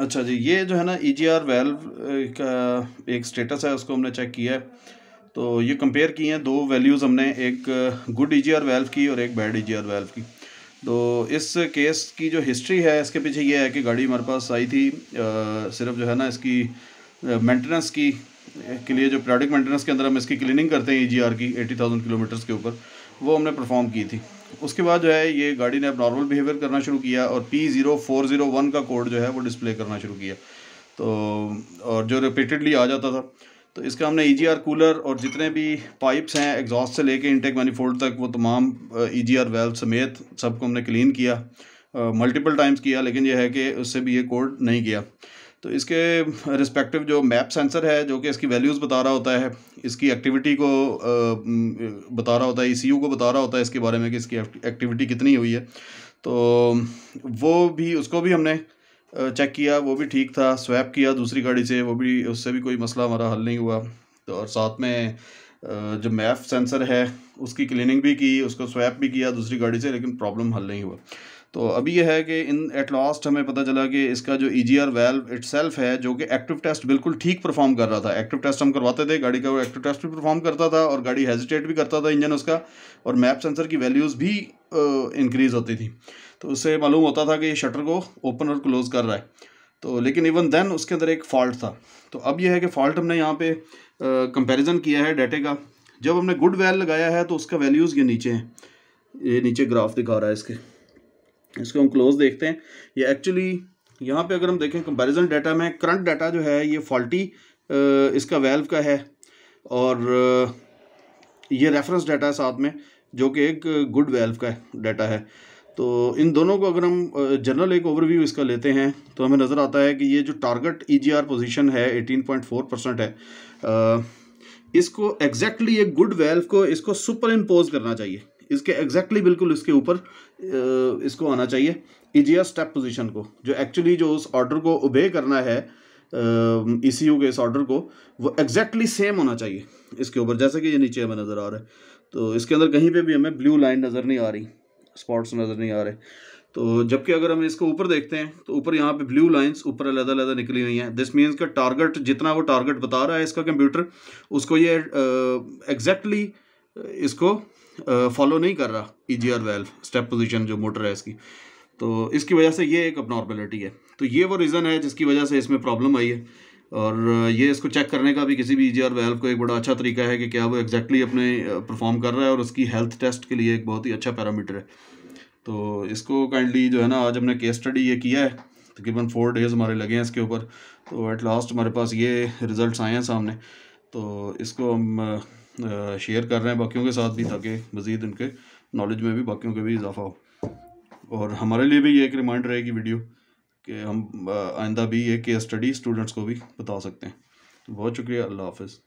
अच्छा जी ये जो है ना ई जी आर वेल्व का एक स्टेटस है उसको हमने चेक किया है तो ये कंपेयर किए हैं दो वैल्यूज़ हमने एक good E G R valve की और एक bad E G R valve की तो इस केस की जो हिस्ट्री है इसके पीछे ये है कि गाड़ी हमारे पास आई थी आ, सिर्फ जो है ना इसकी मेंटेनेंस की के लिए जो प्रोडक्ट मेंटेनेंस के अंदर हम इसकी क्लिनिंग करते हैं ई जी आर की एटी थाउजेंड किलोमीटर्स के ऊपर वो हमने परफॉर्म की थी उसके बाद जो है ये गाड़ी ने अब नॉर्मल बिहेवियर करना शुरू किया और P zero four zero one का कोड जो है वो डिस्प्ले करना शुरू किया तो और जो रिपीटेडली आ जाता था तो इसका हमने ई e कूलर और जितने भी पाइप्स हैं एग्जॉस्ट से लेके इंटेक मैनीफोल्ड तक वो तमाम ई जी आर वेल्व समेत सबको हमने क्लीन किया मल्टीपल टाइम्स किया लेकिन यह है कि उससे भी ये कोड नहीं किया तो इसके रिस्पेक्टिव जो मैप सेंसर है जो कि इसकी वैल्यूज़ बता रहा होता है इसकी एक्टिविटी को बता रहा होता है ई को बता रहा होता है इसके बारे में कि इसकी एक्टिविटी कितनी हुई है तो वो भी उसको भी हमने चेक किया वो भी ठीक था स्वैप किया दूसरी गाड़ी से वो भी उससे भी कोई मसला हमारा हल नहीं हुआ तो और साथ में जो मैप सेंसर है उसकी क्लीनिंग भी की उसको स्वैप भी किया दूसरी गाड़ी से लेकिन प्रॉब्लम हल नहीं हुआ तो अभी यह है कि इन एट लास्ट हमें पता चला कि इसका जो E G R valve it है जो कि एक्टिव टेस्ट बिल्कुल ठीक परफॉर्म कर रहा था एक्टिव टेस्ट हम करवाते थे गाड़ी का वो एक्टिव टेस्ट भी परफॉर्म करता था और गाड़ी हेजिटेट भी करता था इंजन उसका और मैप सेंसर की वैल्यूज़ भी इंक्रीज़ होती थी तो उससे मालूम होता था कि ये शटर को ओपन और क्लोज़ कर रहा है तो लेकिन इवन देन उसके अंदर एक फॉल्ट था तो अब यह है कि फॉल्ट हमने यहाँ पे कंपैरिजन किया है डाटे का जब हमने गुड वैल लगाया है तो उसका वैल्यूज़ ये नीचे हैं ये नीचे ग्राफ दिखा रहा है इसके इसको हम क्लोज देखते हैं ये एक्चुअली यहाँ पे अगर हम देखें कंपैरिजन डाटा में करंट डाटा जो है ये फॉल्टी इसका वेल्व का है और ये रेफरेंस डाटा है साथ में जो कि एक गुड वेल्व का डाटा है तो इन दोनों को अगर हम जनरल एक ओवरव्यू इसका लेते हैं तो हमें नज़र आता है कि ये जो टारगेट आर पोजीशन है फोर परसेंट है इसको एग्जैक्टली exactly एक गुड वेल्व को इसको सुपर इम्पोज करना चाहिए इसके एग्जैक्टली बिल्कुल इसके ऊपर इसको आना चाहिए इजिया स्टेप पोजीशन को जो एक्चुअली जो उस ऑर्डर को ओबे करना है ई सी यू के इस ऑर्डर को वो एग्जैक्टली सेम होना चाहिए इसके ऊपर जैसे कि ये नीचे हमें नज़र आ रहा है तो इसके अंदर कहीं पे भी हमें ब्लू लाइन नज़र नहीं आ रही स्पॉट्स नज़र नहीं आ रहे तो जबकि अगर हम इसको ऊपर देखते हैं तो ऊपर यहाँ पे ब्लू लाइंस ऊपर अलग अलग निकली हुई हैं दिस मीन्स का टारगेट जितना वो टारगेट बता रहा है इसका कंप्यूटर उसको ये एग्जैक्टली uh, exactly इसको फॉलो नहीं कर रहा ई वेल्व स्टेप पोजिशन जो मोटर है इसकी तो इसकी वजह से ये एक अपनॉर्मेलिटी है तो ये वो रीज़न है जिसकी वजह से इसमें प्रॉब्लम आई है और ये इसको चेक करने का भी किसी भी ई e वेल्व को एक बड़ा अच्छा तरीका है कि क्या वो एग्जैक्टली exactly अपने परफॉर्म कर रहा है और उसकी हेल्थ टेस्ट के लिए एक बहुत ही अच्छा पैरामीटर है तो इसको काइंडली जो है ना आज हमने केस स्टडी ये किया है तकरीबन फोर डेज हमारे लगे हैं इसके ऊपर तो एट लास्ट हमारे पास ये रिज़ल्ट आए हैं सामने तो इसको हम शेयर कर रहे हैं बाकियों के साथ भी ताकि मज़ीद उनके नॉलेज में भी बाकियों के भी इजाफा हो और हमारे लिए भी ये एक रिमाइंडर रहेगी वीडियो कि हम आइंदा भी ये केस स्टडी स्टूडेंट्स को भी बता सकते हैं तो बहुत शुक्रिया अल्लाह हाफिज़